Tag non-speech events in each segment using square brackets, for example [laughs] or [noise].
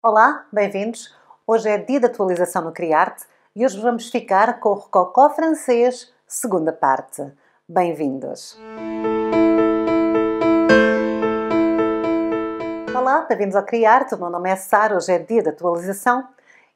Olá, bem-vindos. Hoje é dia de atualização no Criarte e hoje vamos ficar com o Rococó francês, segunda parte. Bem-vindos. Olá, bem-vindos ao Criarte. O meu nome é Sara, hoje é dia de atualização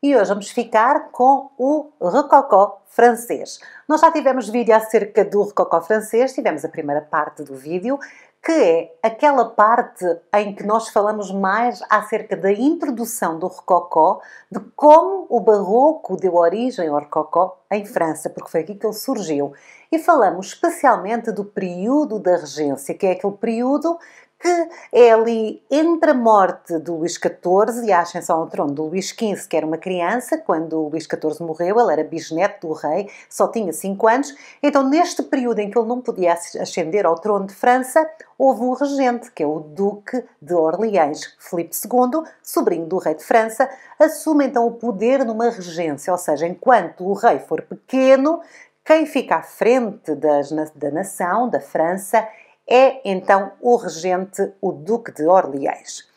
e hoje vamos ficar com o Rococó francês. Nós já tivemos vídeo acerca do Rococó francês, tivemos a primeira parte do vídeo que é aquela parte em que nós falamos mais acerca da introdução do rococó, de como o barroco deu origem ao rococó em França, porque foi aqui que ele surgiu. E falamos especialmente do período da regência, que é aquele período que é ali entre a morte do Luís XIV e a ascensão ao trono do Luís XV, que era uma criança, quando o Luís XIV morreu, ele era bisneto do rei, só tinha 5 anos, então neste período em que ele não podia ascender ao trono de França, houve um regente, que é o Duque de Orleans, Filipe II, sobrinho do rei de França, assume então o poder numa regência, ou seja, enquanto o rei for pequeno, quem fica à frente das, da nação, da França, é então o regente, o Duque de Orleans.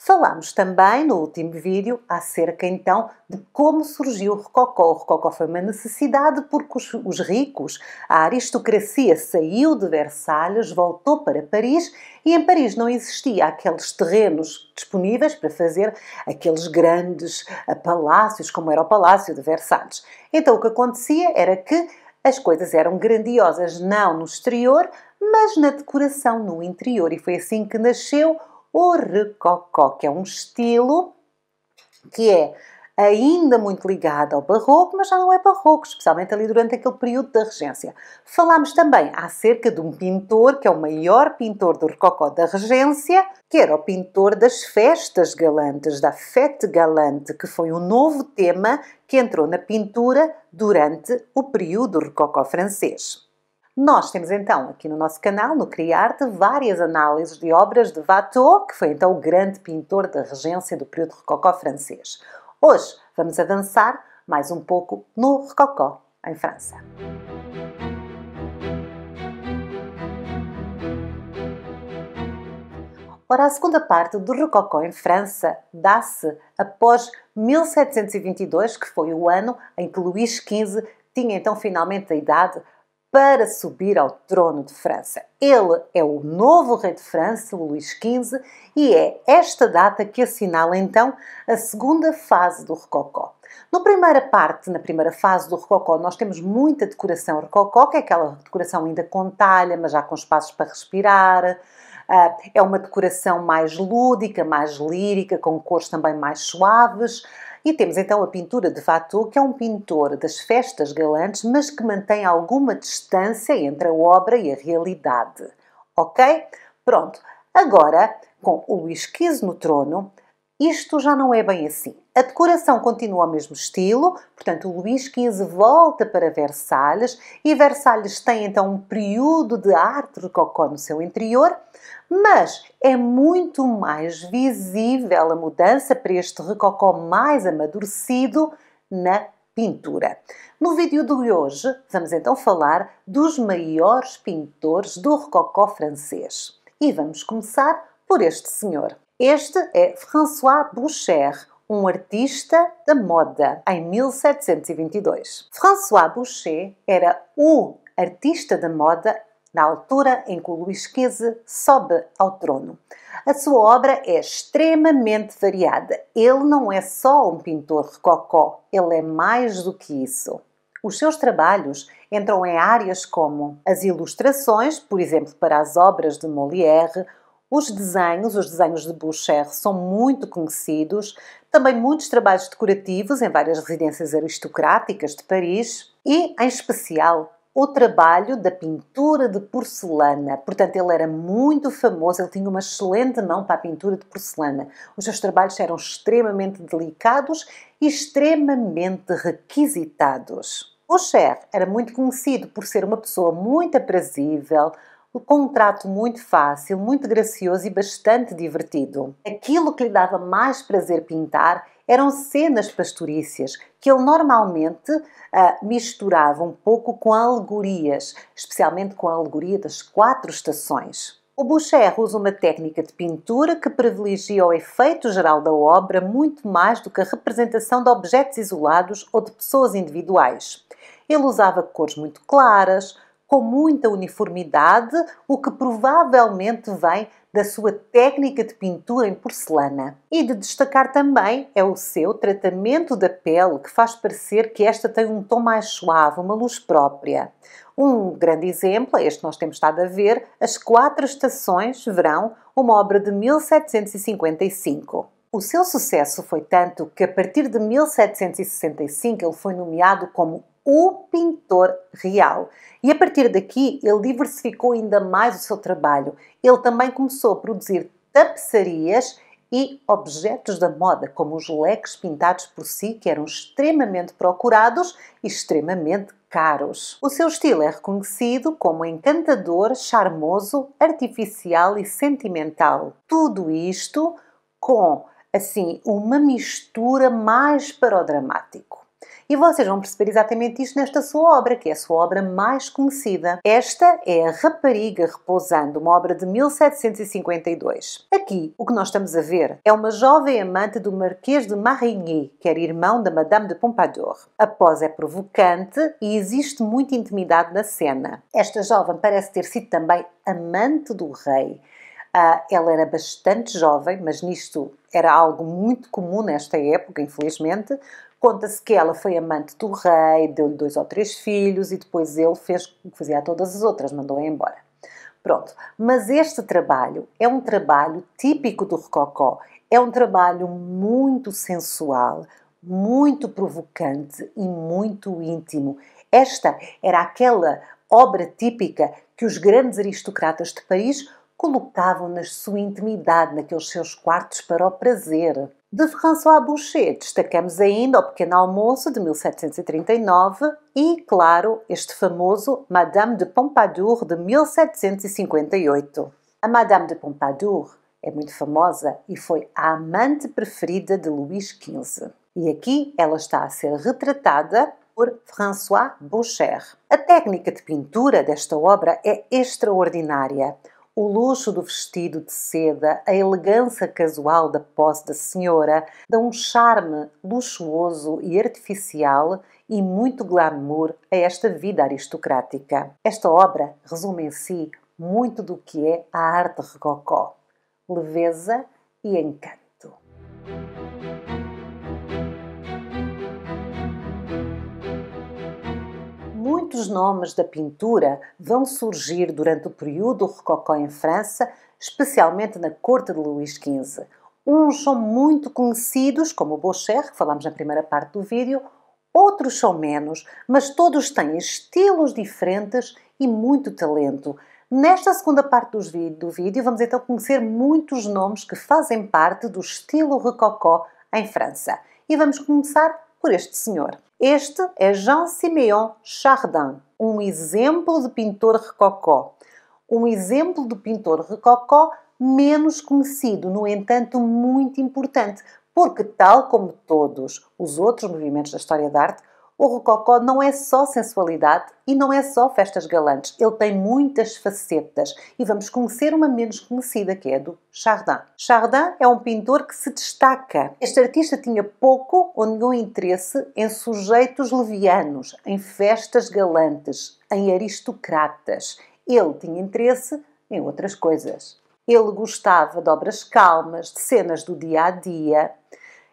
Falámos também no último vídeo acerca então de como surgiu o Rococó. O Rococó foi uma necessidade porque os, os, ricos, a aristocracia saiu de Versalhes, voltou para Paris e em Paris não existia aqueles terrenos disponíveis para fazer aqueles grandes eh, palácios, como era o Palácio de Versalhes. Então o que acontecia era que as coisas eram grandiosas não no exterior, mas na decoração no interior. E foi assim que nasceu o Rococó, que é um estilo que é ainda muito ligado ao barroco, mas já não é barroco, especialmente ali durante aquele período da regência. Falámos também acerca de um pintor, que é o maior pintor do rococó da regência, que era o pintor das festas galantes, da fête galante, que foi um novo tema que entrou na pintura durante o período rococó francês. Nós temos então aqui no nosso canal, no Criarte, várias análises de obras de Watteau, que foi então o grande pintor da regência do período rococó francês. Hoje vamos avançar mais um pouco no rococó em França. Ora, a segunda parte do Rococó em França dá-se após 1722, que foi o ano em que Luís XV tinha então finalmente a idade para subir ao trono de França. Ele é o novo rei de França, Luís XV, e é esta data que assinala então a segunda fase do Rococó. Na primeira parte, na primeira fase do Rococó, nós temos muita decoração Rococó, que é aquela decoração ainda com talha, mas já com espaços para respirar. Ah, é uma decoração mais lúdica, mais lírica, com cores também mais suaves. E temos então a pintura de Watteau, que é um pintor das festas galantes, mas que mantém alguma distância entre a obra e a realidade. Ok? Pronto. Agora, com o Luís XV no trono, isto já não é bem assim. A decoração continua ao mesmo estilo, portanto, o Luís XV volta para Versalhes e Versalhes tem então um período de arte rococó no seu interior, mas é muito mais visível a mudança para este rococó mais amadurecido na pintura. No vídeo de hoje, vamos então falar dos maiores pintores do rococó francês. E vamos começar por este senhor. Este é François Boucher, um artista da moda, em 1722. François Boucher era o artista da moda na altura em que Luís XV sobe ao trono. A sua obra é extremamente variada. Ele não é só um pintor rococó, ele é mais do que isso. Os seus trabalhos entram em áreas como as ilustrações, por exemplo, para as obras de Molière, os desenhos, os desenhos de Boucher, são muito conhecidos, também muitos trabalhos decorativos em várias residências aristocráticas de Paris e, em especial, o trabalho da pintura de porcelana. Portanto, ele era muito famoso, ele tinha uma excelente mão para a pintura de porcelana. Os seus trabalhos eram extremamente delicados e extremamente requisitados. Boucher era muito conhecido por ser uma pessoa muito aprazível, um contrato muito fácil, muito gracioso e bastante divertido. Aquilo que lhe dava mais prazer pintar eram cenas pastorícias, que ele normalmente ah, misturava um pouco com alegorias, especialmente com a alegoria das quatro estações. O Boucher usa uma técnica de pintura que privilegia o efeito geral da obra muito mais do que a representação de objetos isolados ou de pessoas individuais. Ele usava cores muito claras, com muita uniformidade, o que provavelmente vem da sua técnica de pintura em porcelana. E de destacar também é o seu tratamento da pele, que faz parecer que esta tem um tom mais suave, uma luz própria. Um grande exemplo é este nós temos estado a ver, As Quatro Estações, Verão, uma obra de 1755. O seu sucesso foi tanto que, a partir de 1765, ele foi nomeado como o pintor real. E a partir daqui ele diversificou ainda mais o seu trabalho. Ele também começou a produzir tapeçarias e objetos da moda, como os leques pintados por si, que eram extremamente procurados e extremamente caros. O seu estilo é reconhecido como encantador, charmoso, artificial e sentimental. Tudo isto com assim uma mistura mais parodramática. E vocês vão perceber exatamente isto nesta sua obra, que é a sua obra mais conhecida. Esta é A Rapariga Repousando, uma obra de 1752. Aqui, o que nós estamos a ver é uma jovem amante do Marquês de Marigny, que era irmão da Madame de Pompadour. A pose é provocante e existe muita intimidade na cena. Esta jovem parece ter sido também amante do rei. Uh, ela era bastante jovem, mas nisto era algo muito comum nesta época, infelizmente. Conta-se que ela foi amante do rei, deu-lhe dois ou três filhos e depois ele fez o que fazia a todas as outras, mandou-a embora. Pronto, mas este trabalho é um trabalho típico do Rococó, é um trabalho muito sensual, muito provocante e muito íntimo. Esta era aquela obra típica que os grandes aristocratas de Paris colocavam na sua intimidade, naqueles seus quartos para o prazer. De François Boucher, destacamos ainda o pequeno almoço de 1739 e, claro, este famoso Madame de Pompadour de 1758. A Madame de Pompadour é muito famosa e foi a amante preferida de Luís XV. E aqui ela está a ser retratada por François Boucher. A técnica de pintura desta obra é extraordinária. O luxo do vestido de seda, a elegância casual da posse da senhora dão um charme luxuoso e artificial e muito glamour a esta vida aristocrática. Esta obra resume em si muito do que é a arte rococó, leveza e encanto. Muitos nomes da pintura vão surgir durante o período rococó em França, especialmente na corte de Luís XV. Uns são muito conhecidos, como o Bocher, que falámos na primeira parte do vídeo, outros são menos, mas todos têm estilos diferentes e muito talento. Nesta segunda parte do vídeo, vamos então conhecer muitos nomes que fazem parte do estilo rococó em França. E vamos começar por este senhor. Este é Jean-Siméon Chardin, um exemplo de pintor rococó. Um exemplo de pintor rococó menos conhecido, no entanto, muito importante, porque, tal como todos os outros movimentos da história da arte, o rococó não é só sensualidade e não é só festas galantes, ele tem muitas facetas e vamos conhecer uma menos conhecida que é a do Chardin. Chardin é um pintor que se destaca. Este artista tinha pouco ou nenhum interesse em sujeitos levianos, em festas galantes, em aristocratas. Ele tinha interesse em outras coisas. Ele gostava de obras calmas, de cenas do dia a dia,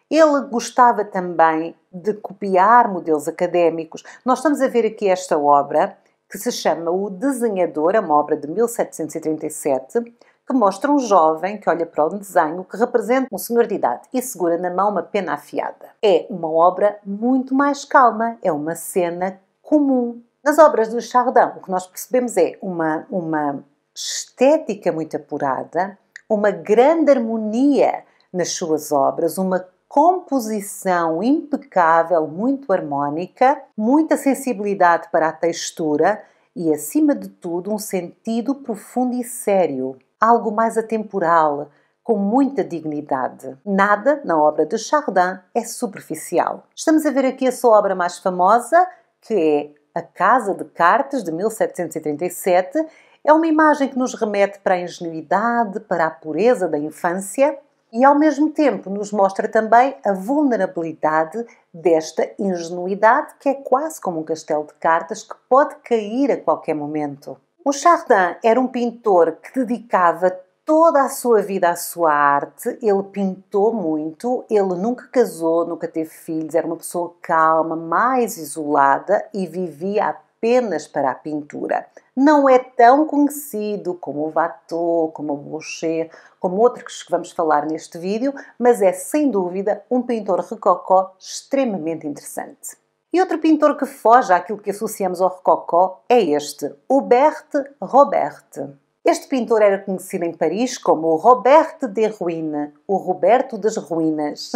ele gostava também de copiar modelos académicos. Nós estamos a ver aqui esta obra, que se chama O Desenhador, é uma obra de 1737, que mostra um jovem que olha para um desenho que representa um senhor de idade e segura na mão uma pena afiada. É uma obra muito mais calma, é uma cena comum. Nas obras do Chardin, o que nós percebemos é uma, uma estética muito apurada, uma grande harmonia nas suas obras, uma composição impecável, muito harmónica, muita sensibilidade para a textura e, acima de tudo, um sentido profundo e sério, algo mais atemporal, com muita dignidade. Nada na obra de Chardin é superficial. Estamos a ver aqui a sua obra mais famosa, que é A Casa de Cartas, de 1737. É uma imagem que nos remete para a ingenuidade, para a pureza da infância e, ao mesmo tempo, nos mostra também a vulnerabilidade desta ingenuidade, que é quase como um castelo de cartas que pode cair a qualquer momento. O Chardin era um pintor que dedicava toda a sua vida à sua arte, ele pintou muito, ele nunca casou, nunca teve filhos, era uma pessoa calma, mais isolada e vivia apenas para a pintura. Não é tão conhecido como o Watteau, como o Boucher, como outros que vamos falar neste vídeo, mas é sem dúvida um pintor rococó extremamente interessante. E outro pintor que foge àquilo que associamos ao rococó é este, Hubert Robert. Este pintor era conhecido em Paris como Robert de Ruine, o Roberto das Ruínas.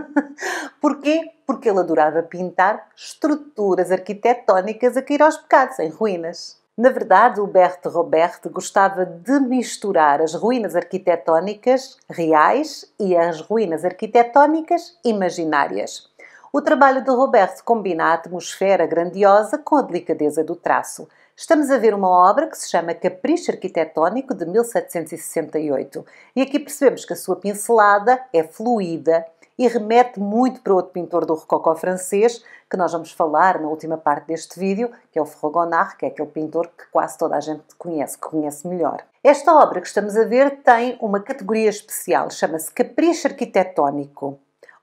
[laughs] Porquê? Porque ele adorava pintar estruturas arquitetónicas a cair aos pecados, em ruínas. Na verdade, o Berthe Robert gostava de misturar as ruínas arquitetónicas reais e as ruínas arquitetónicas imaginárias. O trabalho de Roberto combina a atmosfera grandiosa com a delicadeza do traço. Estamos a ver uma obra que se chama Capricho Arquitetónico de 1768 e aqui percebemos que a sua pincelada é fluida e remete muito para outro pintor do rococó francês que nós vamos falar na última parte deste vídeo, que é o Ferro que é aquele pintor que quase toda a gente conhece, que conhece melhor. Esta obra que estamos a ver tem uma categoria especial, chama-se Capricho Arquitetónico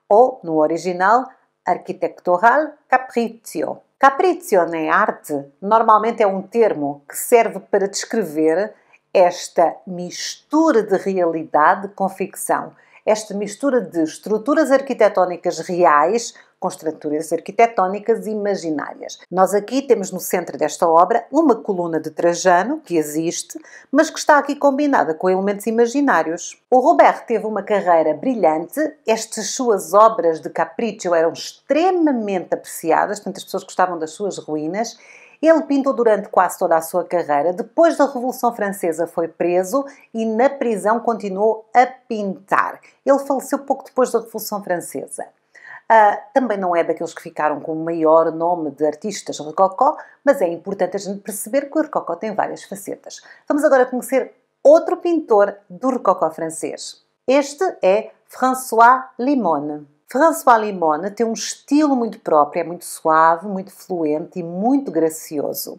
ou, no original, arquitectural capriccio. Capriccio na arte normalmente é um termo que serve para descrever esta mistura de realidade com ficção, esta mistura de estruturas arquitetónicas reais com estruturas arquitetónicas imaginárias. Nós aqui temos no centro desta obra uma coluna de Trajano, que existe, mas que está aqui combinada com elementos imaginários. O Robert teve uma carreira brilhante, estas suas obras de capricho eram extremamente apreciadas, portanto as pessoas gostavam das suas ruínas, ele pintou durante quase toda a sua carreira. Depois da Revolução Francesa foi preso e na prisão continuou a pintar. Ele faleceu pouco depois da Revolução Francesa. Uh, também não é daqueles que ficaram com o maior nome de artistas rococó, mas é importante a gente perceber que o rococó tem várias facetas. Vamos agora conhecer outro pintor do rococó francês. Este é François Limone. François Limone tem um estilo muito próprio, é muito suave, muito fluente e muito gracioso.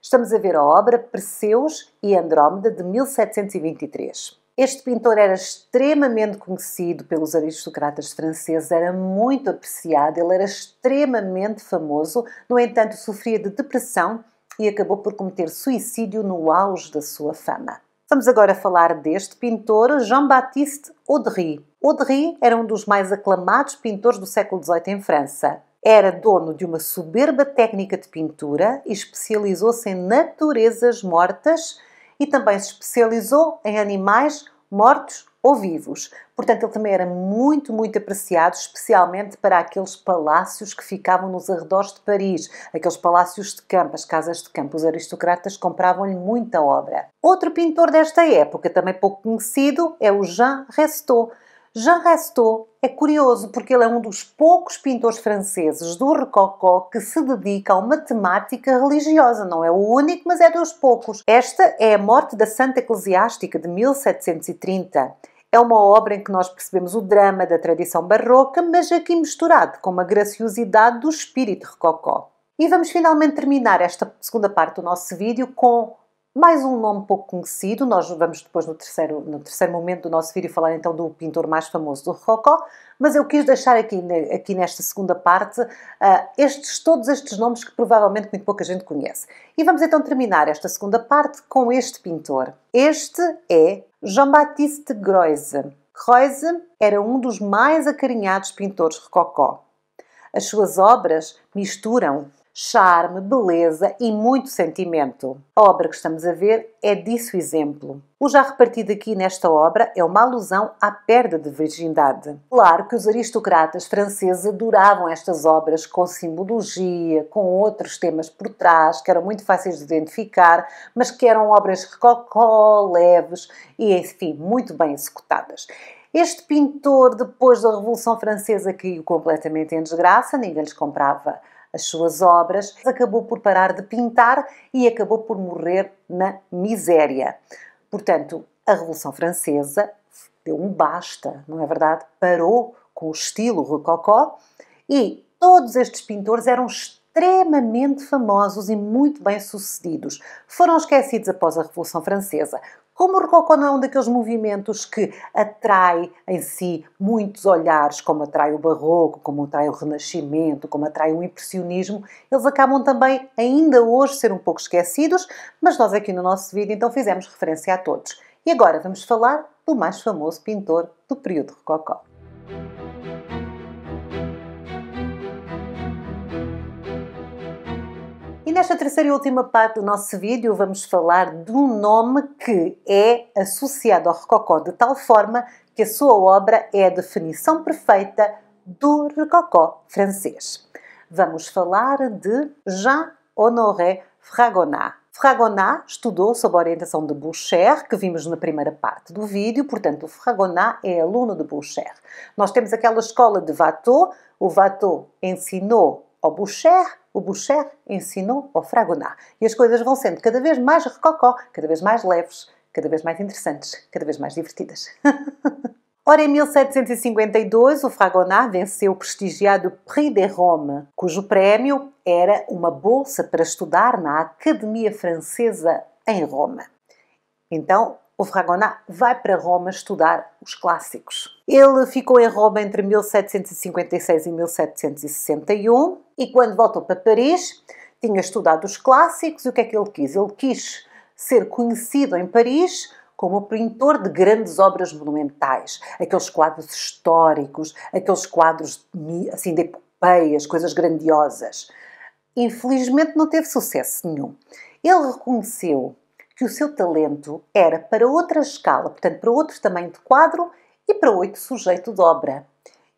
Estamos a ver a obra Perseus e Andrômeda de 1723. Este pintor era extremamente conhecido pelos aristocratas franceses, era muito apreciado, ele era extremamente famoso, no entanto, sofria de depressão e acabou por cometer suicídio no auge da sua fama. Vamos agora falar deste pintor, Jean-Baptiste Audry. Audry era um dos mais aclamados pintores do século XVIII em França. Era dono de uma soberba técnica de pintura e especializou-se em naturezas mortas e também se especializou em animais mortos ou vivos. Portanto, ele também era muito, muito apreciado, especialmente para aqueles palácios que ficavam nos arredores de Paris, aqueles palácios de campo, as casas de campo. Os aristocratas compravam-lhe muita obra. Outro pintor desta época, também pouco conhecido, é o Jean Restaud Jean Rasteau é curioso porque ele é um dos poucos pintores franceses do Rococó que se dedica a uma temática religiosa. Não é o único, mas é dos poucos. Esta é a Morte da Santa Eclesiástica de 1730. É uma obra em que nós percebemos o drama da tradição barroca, mas aqui misturado com uma graciosidade do espírito rococó. E vamos finalmente terminar esta segunda parte do nosso vídeo com mais um nome pouco conhecido, nós vamos depois no terceiro, no terceiro momento do nosso vídeo falar então do pintor mais famoso do Rococó, mas eu quis deixar aqui, aqui nesta segunda parte uh, estes, todos estes nomes que provavelmente muito pouca gente conhece. E vamos então terminar esta segunda parte com este pintor. Este é Jean-Baptiste Greuze. Greuze era um dos mais acarinhados pintores Rococó. As suas obras misturam charme, beleza e muito sentimento. A obra que estamos a ver é disso exemplo. O já repartido aqui nesta obra é uma alusão à perda de virgindade. Claro que os aristocratas franceses adoravam estas obras com simbologia, com outros temas por trás, que eram muito fáceis de identificar, mas que eram obras recocó, leves e, enfim, muito bem executadas. Este pintor, depois da Revolução Francesa, caiu completamente em desgraça, ninguém lhes comprava as suas obras, acabou por parar de pintar e acabou por morrer na miséria. Portanto, a Revolução Francesa deu um basta, não é verdade? Parou com o estilo rococó e todos estes pintores eram extremamente famosos e muito bem-sucedidos. Foram esquecidos após a Revolução Francesa, como o rococó não é um daqueles movimentos que atrai em si muitos olhares, como atrai o Barroco, como atrai o Renascimento, como atrai o Impressionismo, eles acabam também, ainda hoje, ser um pouco esquecidos, mas nós aqui no nosso vídeo então fizemos referência a todos. E agora vamos falar do mais famoso pintor do período Rococó. nesta terceira e última parte do nosso vídeo vamos falar de um nome que é associado ao Rococó de tal forma que a sua obra é a definição perfeita do Rococó francês. Vamos falar de Jean-Honoré Fragonard. Fragonard estudou sob a orientação de Boucher, que vimos na primeira parte do vídeo, portanto, Fragonard é aluno de Boucher. Nós temos aquela escola de Watteau, o Watteau ensinou ao Boucher, o Boucher ensinou ao Fragonard. E as coisas vão sendo cada vez mais recocó, cada vez mais leves, cada vez mais interessantes, cada vez mais divertidas. [laughs] Ora, em 1752, o Fragonard venceu o prestigiado Prix de Rome, cujo prémio era uma bolsa para estudar na Academia Francesa em Roma. Então, o Fragonard vai para Roma estudar os clássicos. Ele ficou em Roma entre 1756 e 1761 e quando voltou para Paris tinha estudado os clássicos e o que é que ele quis? Ele quis ser conhecido em Paris como pintor de grandes obras monumentais, aqueles quadros históricos, aqueles quadros assim, de epopeias, coisas grandiosas. Infelizmente não teve sucesso nenhum. Ele reconheceu que o seu talento era para outra escala, portanto, para outro tamanho de quadro e para oito sujeito de obra.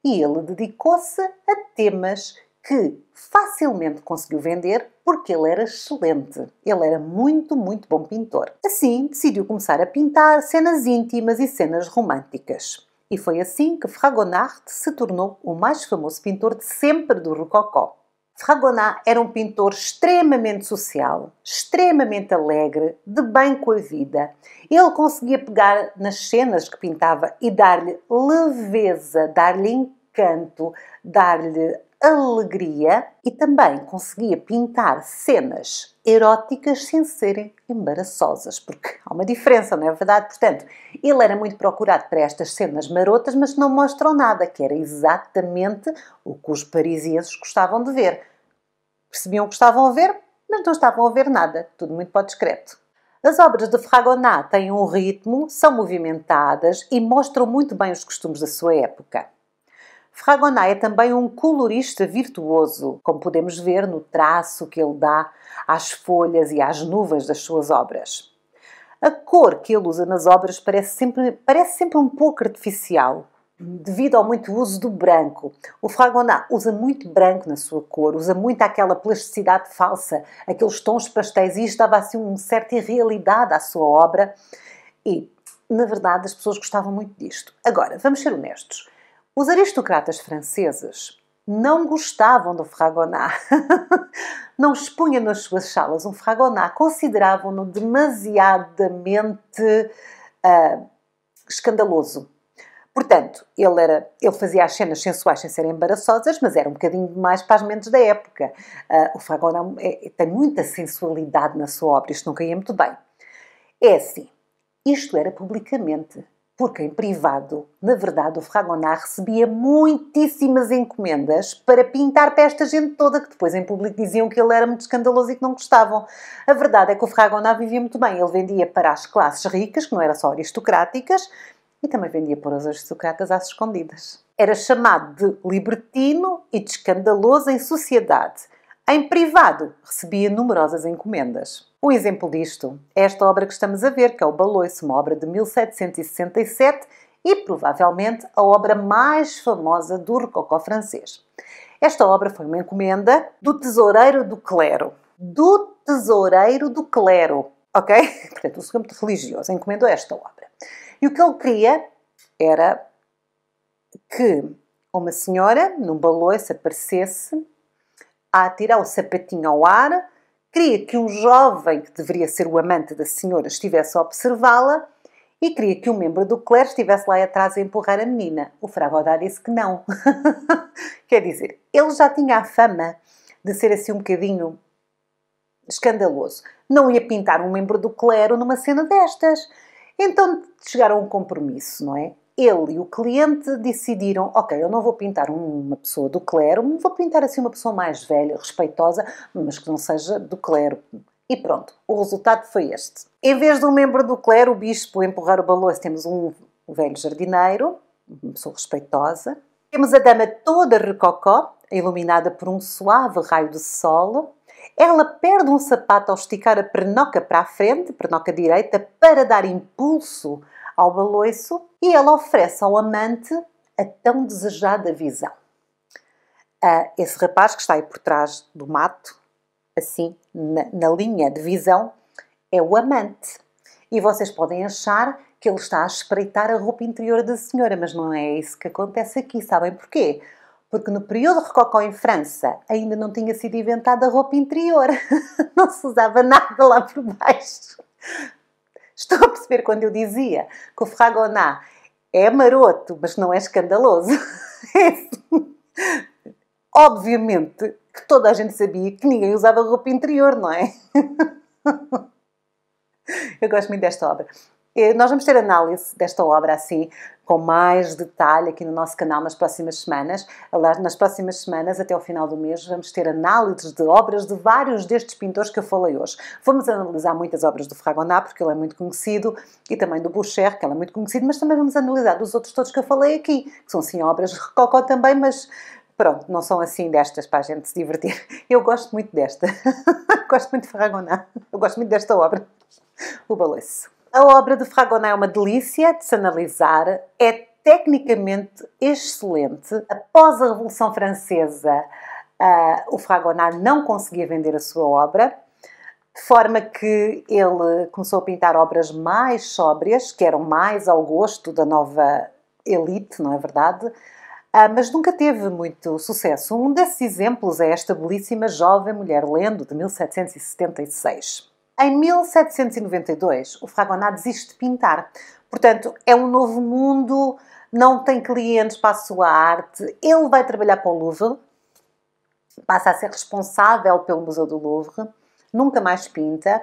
E ele dedicou-se a temas que facilmente conseguiu vender porque ele era excelente. Ele era muito, muito bom pintor. Assim, decidiu começar a pintar cenas íntimas e cenas românticas. E foi assim que Fragonard se tornou o mais famoso pintor de sempre do Rococó. Fragonard era um pintor extremamente social, extremamente alegre, de bem com a vida. Ele conseguia pegar nas cenas que pintava e dar-lhe leveza, dar-lhe encanto, dar-lhe alegria e também conseguia pintar cenas eróticas sem serem embaraçosas, porque há uma diferença, não é verdade? Portanto, ele era muito procurado para estas cenas marotas, mas não mostram nada, que era exatamente o que os parisienses gostavam de ver. Percebiam o que estavam a ver, mas não estavam a ver nada, tudo muito para o discreto. As obras de Fragonard têm um ritmo, são movimentadas e mostram muito bem os costumes da sua época. Fragonard é também um colorista virtuoso, como podemos ver no traço que ele dá às folhas e às nuvens das suas obras. A cor que ele usa nas obras parece sempre, parece sempre um pouco artificial, devido ao muito uso do branco. O Fragonard usa muito branco na sua cor, usa muito aquela plasticidade falsa, aqueles tons pastéis, e isto dava assim uma certa irrealidade à sua obra. E, na verdade, as pessoas gostavam muito disto. Agora, vamos ser honestos. Os aristocratas franceses não gostavam do fragonard. [laughs] não expunham nas suas salas um fragonard, consideravam-no demasiadamente uh, escandaloso. Portanto, ele, era, ele fazia as cenas sensuais sem serem embaraçosas, mas era um bocadinho demais para as mentes da época. Uh, o Fragonard é, é, tem muita sensualidade na sua obra, isto não caía muito bem. É assim, isto era publicamente porque em privado, na verdade, o Fragonard recebia muitíssimas encomendas para pintar para esta gente toda, que depois em público diziam que ele era muito escandaloso e que não gostavam. A verdade é que o Fragonard vivia muito bem. Ele vendia para as classes ricas, que não eram só aristocráticas, e também vendia para os aristocratas às escondidas. Era chamado de libertino e de escandaloso em sociedade em privado, recebia numerosas encomendas. Um exemplo disto é esta obra que estamos a ver, que é o Baloiço, uma obra de 1767 e provavelmente a obra mais famosa do rococó francês. Esta obra foi uma encomenda do tesoureiro do clero. Do tesoureiro do clero, ok? [laughs] Portanto, o muito religioso encomendou esta obra. E o que ele queria era que uma senhora, num baloiço, aparecesse a atirar o sapatinho ao ar, queria que um jovem que deveria ser o amante da senhora estivesse a observá-la e queria que um membro do clero estivesse lá atrás a empurrar a menina. O Fragodá disse que não. [laughs] Quer dizer, ele já tinha a fama de ser assim um bocadinho escandaloso. Não ia pintar um membro do clero numa cena destas. Então chegaram a um compromisso, não é? ele e o cliente decidiram: ok, eu não vou pintar uma pessoa do clero, vou pintar assim uma pessoa mais velha, respeitosa, mas que não seja do clero. E pronto, o resultado foi este. Em vez de um membro do clero, o bispo empurrar o balanço, temos um velho jardineiro, uma pessoa respeitosa. Temos a dama toda recocó, iluminada por um suave raio de sol. Ela perde um sapato ao esticar a pernoca para a frente, pernoca direita, para dar impulso ao baloiço e ela oferece ao amante a tão desejada visão. Uh, esse rapaz que está aí por trás do mato, assim, na, na linha de visão, é o amante. E vocês podem achar que ele está a espreitar a roupa interior da senhora, mas não é isso que acontece aqui. Sabem porquê? Porque no período rococó em França ainda não tinha sido inventada a roupa interior. [laughs] não se usava nada lá por baixo. Estou a perceber quando eu dizia que o Ferragoná é maroto, mas não é escandaloso? [laughs] É assim. Obviamente que toda a gente sabia que ninguém usava roupa interior, não é? [laughs] Eu gosto muito desta obra. Eh, nós vamos ter análise desta obra assim, com mais detalhe aqui no nosso canal nas próximas semanas. Aliás, nas próximas semanas, até o final do mês, vamos ter análises de obras de vários destes pintores que eu falei hoje. Vamos analisar muitas obras do Fragonard, porque ele é muito conhecido, e também do Boucher, que ele é muito conhecido, mas também vamos analisar dos outros todos que eu falei aqui, que são sim obras de Rococó também, mas pronto, não são assim destas para a gente se divertir. [laughs] Eu gosto muito desta. [laughs] gosto muito de Ferragonat. Eu gosto muito desta obra. O Balanço. A obra de Fragonard é uma delícia de se analisar, é tecnicamente excelente. Após a Revolução Francesa, uh, o Fragonard não conseguia vender a sua obra, de forma que ele começou a pintar obras mais sóbrias, que eram mais ao gosto da nova elite, não é verdade? Uh, mas nunca teve muito sucesso. Um desses exemplos é esta belíssima Jovem Mulher Lendo, de 1776. Em 1792, o Fragonard desiste de pintar. Portanto, é um novo mundo, não tem clientes para a sua arte. Ele vai trabalhar para o Louvre, passa a ser responsável pelo Museu do Louvre, nunca mais pinta.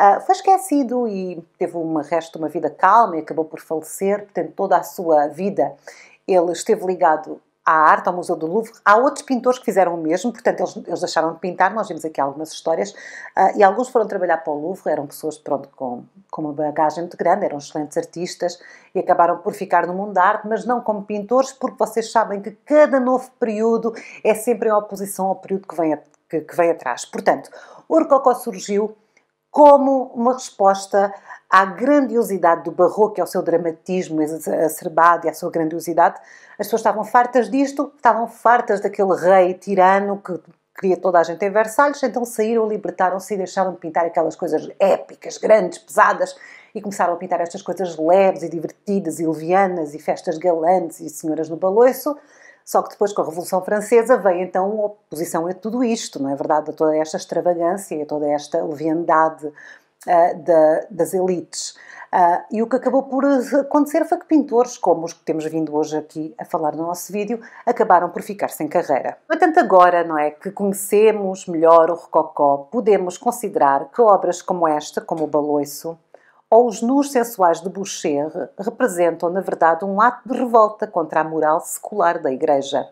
Uh, foi esquecido e teve um resto de uma vida calma e acabou por falecer, portanto, toda a sua vida ele esteve ligado à arte, ao Museu do Louvre. Há outros pintores que fizeram o mesmo, portanto, eles, eles deixaram de pintar. Nós vimos aqui algumas histórias. Uh, e alguns foram trabalhar para o Louvre, eram pessoas pronto, com, com uma bagagem muito grande, eram excelentes artistas e acabaram por ficar no mundo da arte, mas não como pintores, porque vocês sabem que cada novo período é sempre em oposição ao período que vem, a, que, que vem atrás. Portanto, o Rococó surgiu como uma resposta à grandiosidade do barroco, ao seu dramatismo exacerbado e à sua grandiosidade. As pessoas estavam fartas disto, estavam fartas daquele rei tirano que queria toda a gente em Versalhes, então saíram, libertaram-se e deixaram de pintar aquelas coisas épicas, grandes, pesadas, e começaram a pintar estas coisas leves e divertidas e levianas e festas galantes e senhoras no baloiço, só que depois, com a Revolução Francesa, veio então a oposição a tudo isto, não é verdade? A toda esta extravagância, a toda esta leviandade uh, da, das elites. Uh, e o que acabou por acontecer foi que pintores, como os que temos vindo hoje aqui a falar no nosso vídeo, acabaram por ficar sem carreira. No entanto, agora, não é, que conhecemos melhor o Rococó, podemos considerar que obras como esta, como o Baloiço, ou os nus sensuais de Boucher representam, na verdade, um ato de revolta contra a moral secular da Igreja.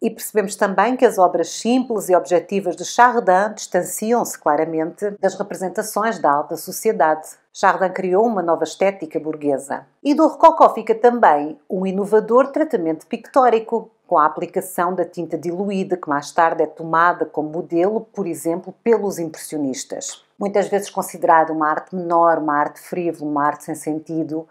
E percebemos também que as obras simples e objetivas de Chardin distanciam-se claramente das representações da alta sociedade. Chardin criou uma nova estética burguesa. E do Rococó fica também um inovador tratamento pictórico, com a aplicação da tinta diluída, que mais tarde é tomada como modelo, por exemplo, pelos impressionistas muitas vezes considerado uma arte menor, uma arte frívola, uma arte sem sentido,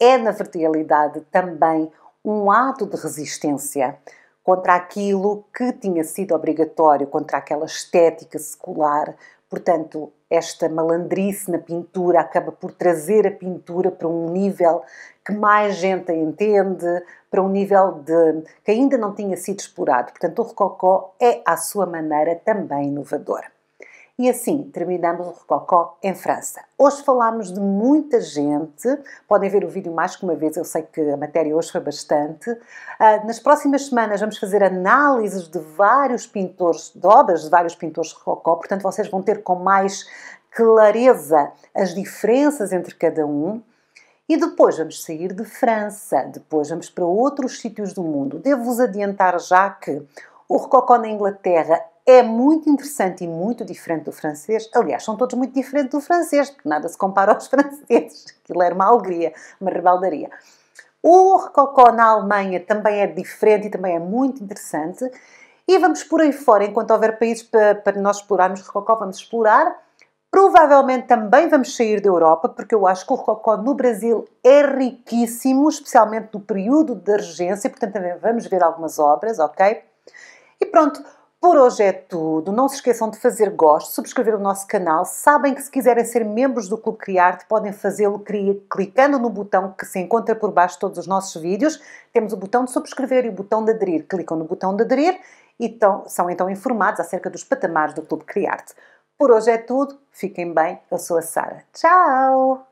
é na verticalidade também um ato de resistência contra aquilo que tinha sido obrigatório, contra aquela estética secular. Portanto, esta malandrice na pintura acaba por trazer a pintura para um nível que mais gente entende, para um nível de que ainda não tinha sido explorado. Portanto, o rococó é à sua maneira também inovador. E assim terminamos o Rococó em França. Hoje falámos de muita gente, podem ver o vídeo mais que uma vez, eu sei que a matéria hoje foi bastante. Ah, nas próximas semanas vamos fazer análises de vários pintores, de obras de vários pintores Rococó, portanto vocês vão ter com mais clareza as diferenças entre cada um. E depois vamos sair de França, depois vamos para outros sítios do mundo. Devo-vos adiantar já que o Rococó na Inglaterra é muito interessante e muito diferente do francês. Aliás, são todos muito diferentes do francês, porque nada se compara aos [laughs] franceses. Aquilo era uma alegria, uma rebaldaria. O rococó na Alemanha também é diferente e também é muito interessante. E vamos por aí fora, enquanto houver países para, para nós explorarmos rococó, vamos explorar. Provavelmente também vamos sair da Europa, porque eu acho que o rococó no Brasil é riquíssimo, especialmente do período da regência, portanto também vamos ver algumas obras, ok? E pronto, por hoje é tudo. Não se esqueçam de fazer gosto, subscrever o nosso canal. Sabem que se quiserem ser membros do Clube Criarte, podem fazê-lo clicando no botão que se encontra por baixo de todos os nossos vídeos. Temos o botão de subscrever e o botão de aderir. Clicam no botão de aderir e tão, são então informados acerca dos patamares do Clube Criarte. Por hoje é tudo. Fiquem bem. Eu sou a Sara. Tchau!